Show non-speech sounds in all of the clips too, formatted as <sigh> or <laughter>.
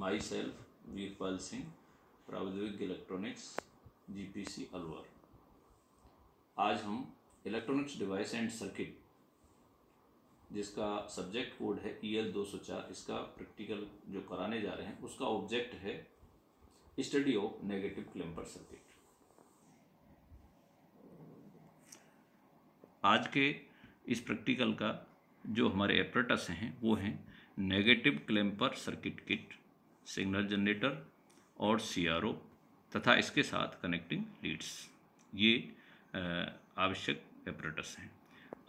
my self Veerpal Singh प्राविधिक electronics GPC Alwar आज हम इलेक्ट्रॉनिक्स डिवाइस एंड सर्किट जिसका सब्जेक्ट कोड है ई एल दो सौ चार इसका प्रैक्टिकल जो कराने जा रहे हैं उसका ऑब्जेक्ट है study of negative clamper circuit आज के इस प्रैक्टिकल का जो हमारे एपरेटस हैं वो हैं negative clamper circuit kit signal generator और सी तथा इसके साथ कनेक्टिंग लीड्स ये आवश्यक एपरेटस हैं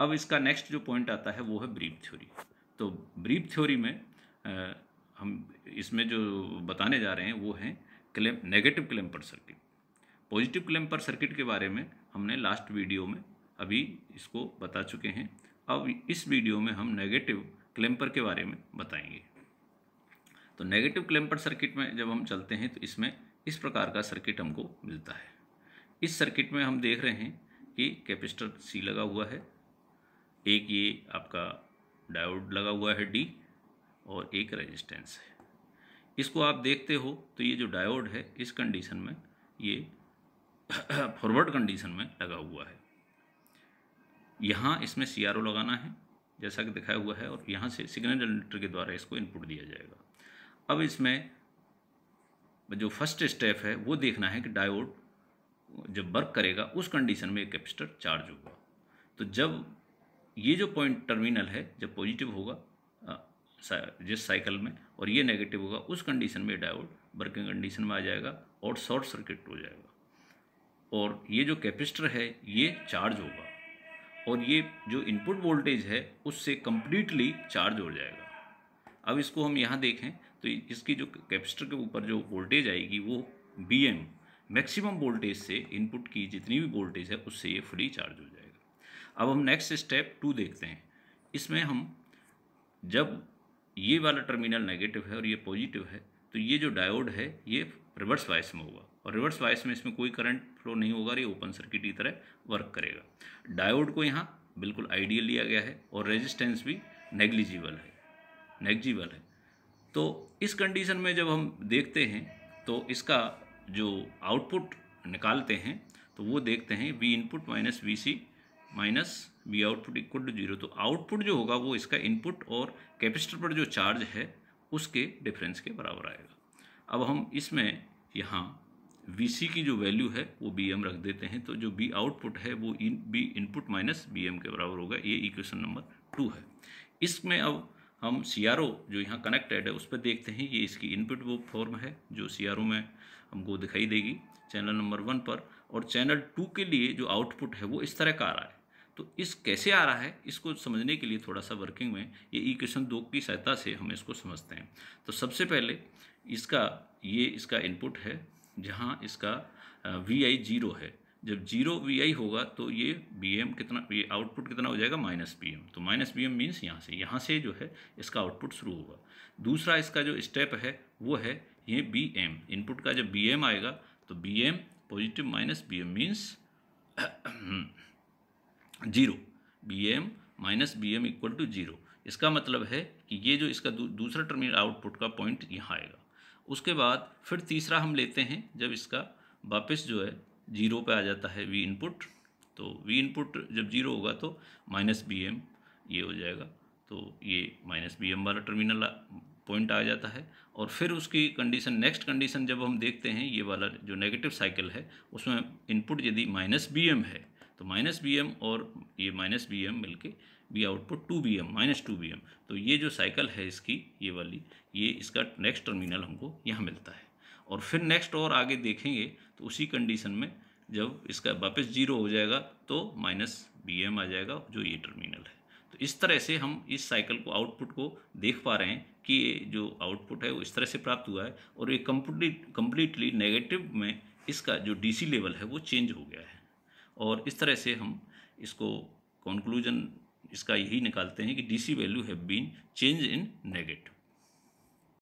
अब इसका नेक्स्ट जो पॉइंट आता है वो है ब्रीफ थ्योरी तो ब्रीफ थ्योरी में आ, हम इसमें जो बताने जा रहे हैं वो हैं claim negative clamper circuit positive clamper circuit के बारे में हमने लास्ट वीडियो में अभी इसको बता चुके हैं अब इस वीडियो में हम नेगेटिव क्लेम्पर के बारे में बताएंगे तो नेगेटिव क्लैम्पर सर्किट में जब हम चलते हैं तो इसमें इस प्रकार का सर्किट हमको मिलता है इस सर्किट में हम देख रहे हैं कि कैपेसिटर सी लगा हुआ है एक ये आपका डायोड लगा हुआ है डी और एक रेजिस्टेंस है इसको आप देखते हो तो ये जो डायोड है इस कंडीशन में ये फॉरवर्ड <coughs> कंडीशन में लगा हुआ है यहाँ इसमें सी लगाना है जैसा कि दिखाया हुआ है और यहाँ से सिग्नल जनरेटर के द्वारा इसको इनपुट दिया जाएगा अब इसमें जो फर्स्ट स्टेप है वो देखना है कि डायोड जब वर्क करेगा उस कंडीशन में कैपेसिटर चार्ज होगा तो जब ये जो पॉइंट टर्मिनल है जब पॉजिटिव होगा जिस साइकिल में और ये नेगेटिव होगा उस कंडीशन में डायोड वर्किंग कंडीशन में आ जाएगा और शॉर्ट सर्किट हो जाएगा और ये जो कैपेसिटर है ये चार्ज होगा और ये जो इनपुट वोल्टेज है उससे कम्प्लीटली चार्ज हो जाएगा अब इसको हम यहाँ देखें तो इसकी जो कैपेसिटर के ऊपर जो वोल्टेज आएगी वो बी एम मैक्सिमम वोल्टेज से इनपुट की जितनी भी वोल्टेज है उससे ये फ्री चार्ज हो जाएगा अब हम नेक्स्ट स्टेप टू देखते हैं इसमें हम जब ये वाला टर्मिनल नेगेटिव है और ये पॉजिटिव है तो ये जो डायोड है ये रिवर्स वाइस में होगा और रिवर्स वाइस में इसमें कोई करंट फ्लो नहीं होगा और ये ओपन सर्किट की तरह वर्क करेगा डायोड को यहाँ बिल्कुल आइडियल लिया गया है और रेजिस्टेंस भी नेग्लिजिबल है नेगजिबल है तो इस कंडीशन में जब हम देखते हैं तो इसका जो आउटपुट निकालते हैं तो वो देखते हैं V input minus V C minus V output equal to zero तो आउटपुट जो होगा वो इसका इनपुट और कैपेसिटर पर जो चार्ज है उसके डिफरेंस के बराबर आएगा अब हम इसमें यहाँ वी सी की जो वैल्यू है वो बी एम रख देते हैं तो जो बी आउटपुट है वो in V input minus V M के बराबर होगा ये इक्वेशन नंबर टू है इसमें अब हम सी जो यहाँ कनेक्टेड है उस पर देखते हैं ये इसकी इनपुट वो फॉर्म है जो सी में हमको दिखाई देगी चैनल नंबर वन पर और चैनल टू के लिए जो आउटपुट है वो इस तरह का आ रहा है तो इस कैसे आ रहा है इसको समझने के लिए थोड़ा सा वर्किंग में ये इक्वेशन दो की सहायता से हम इसको समझते हैं तो सबसे पहले इसका ये इसका इनपुट है जहाँ इसका वी आई जीरो है जब जीरो वी आई होगा तो ये बी एम कितना ये आउटपुट कितना हो जाएगा माइनस बी एम तो माइनस बी एम मीन्स यहाँ से यहाँ से जो है इसका आउटपुट शुरू होगा दूसरा इसका जो स्टेप है वो है ये बी एम इनपुट का जब बी एम आएगा तो V M positive minus V M means zero V M minus V M equal to zero इसका मतलब है कि ये जो इसका दू, दूसरा टर्मिनल आउटपुट का पॉइंट यहाँ आएगा उसके बाद फिर तीसरा हम लेते हैं जब इसका वापस जो है जीरो पे आ जाता है वी इनपुट तो वी इनपुट जब जीरो होगा तो माइनस बी एम ये हो जाएगा तो ये माइनस बी एम वाला टर्मिनल पॉइंट आ जाता है और फिर उसकी कंडीशन नेक्स्ट कंडीशन जब हम देखते हैं ये वाला जो नेगेटिव साइकिल है उसमें इनपुट यदि माइनस बी एम है तो माइनस बी एम और ये माइनस बी एम मिल के V output two V M minus two V M तो ये जो साइकिल है इसकी ये वाली ये इसका नेक्स्ट टर्मिनल हमको यहाँ मिलता है और फिर नेक्स्ट और आगे देखेंगे तो उसी कंडीशन में जब इसका वापस जीरो हो जाएगा तो माइनस बी एम आ जाएगा जो ये टर्मिनल है तो इस तरह से हम इस साइकिल को आउटपुट को देख पा रहे हैं कि ये जो आउटपुट है वो इस तरह से प्राप्त हुआ है और ये कम्प्लीट कम्प्लीटली नेगेटिव में इसका जो डीसी लेवल है वो चेंज हो गया है और इस तरह से हम इसको कंक्लूजन इसका यही निकालते हैं कि DC value have been change in negative